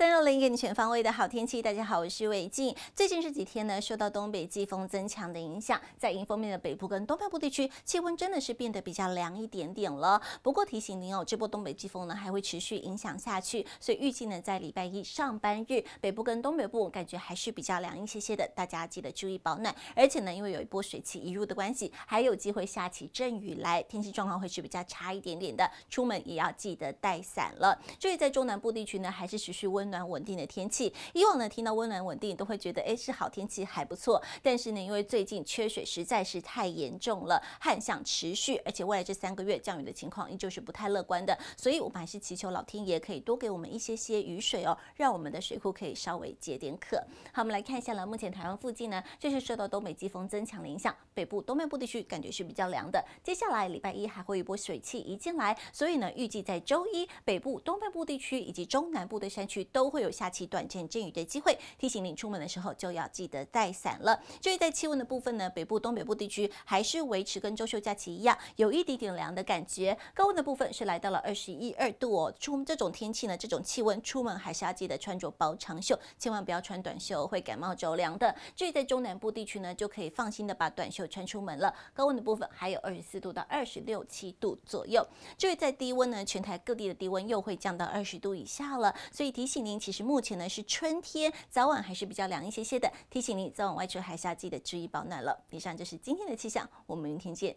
三六零给你全方位的好天气。大家好，我是伟静。最近这几天呢，受到东北季风增强的影响，在迎风面的北部跟东北部地区，气温真的是变得比较凉一点点了。不过提醒您哦，这波东北季风呢还会持续影响下去，所以预计呢在礼拜一上班日，北部跟东北部感觉还是比较凉一些些的，大家记得注意保暖。而且呢，因为有一波水汽移入的关系，还有机会下起阵雨来，天气状况会是比较差一点点的，出门也要记得带伞了。至于在中南部地区呢，还是持续温。暖稳定的天气，以往呢听到温暖稳定都会觉得哎是好天气还不错，但是呢因为最近缺水实在是太严重了，旱象持续，而且未来这三个月降雨的情况依旧是不太乐观的，所以我们还是祈求老天爷可以多给我们一些些雨水哦，让我们的水库可以稍微解点渴。好，我们来看一下呢，目前台湾附近呢，这是受到东北季风增强的影响，北部、东北部地区感觉是比较凉的。接下来礼拜一还会有一波水汽一进来，所以呢预计在周一北部、东北部地区以及中南部的山区都。都会有下起短暂阵雨的机会，提醒您出门的时候就要记得带伞了。至于在气温的部分呢，北部、东北部地区还是维持跟周休假期一样，有一点点凉的感觉。高温的部分是来到了二十一二度哦。出这种天气呢，这种气温出门还是要记得穿着薄长袖，千万不要穿短袖，会感冒着凉的。至于在中南部地区呢，就可以放心的把短袖穿出门了。高温的部分还有二十四度到二十六七度左右。至于在低温呢，全台各地的低温又会降到二十度以下了，所以提醒您。其实目前呢是春天，早晚还是比较凉一些些的。提醒你，早晚外出还是要记得注意保暖了。以上就是今天的气象，我们明天见。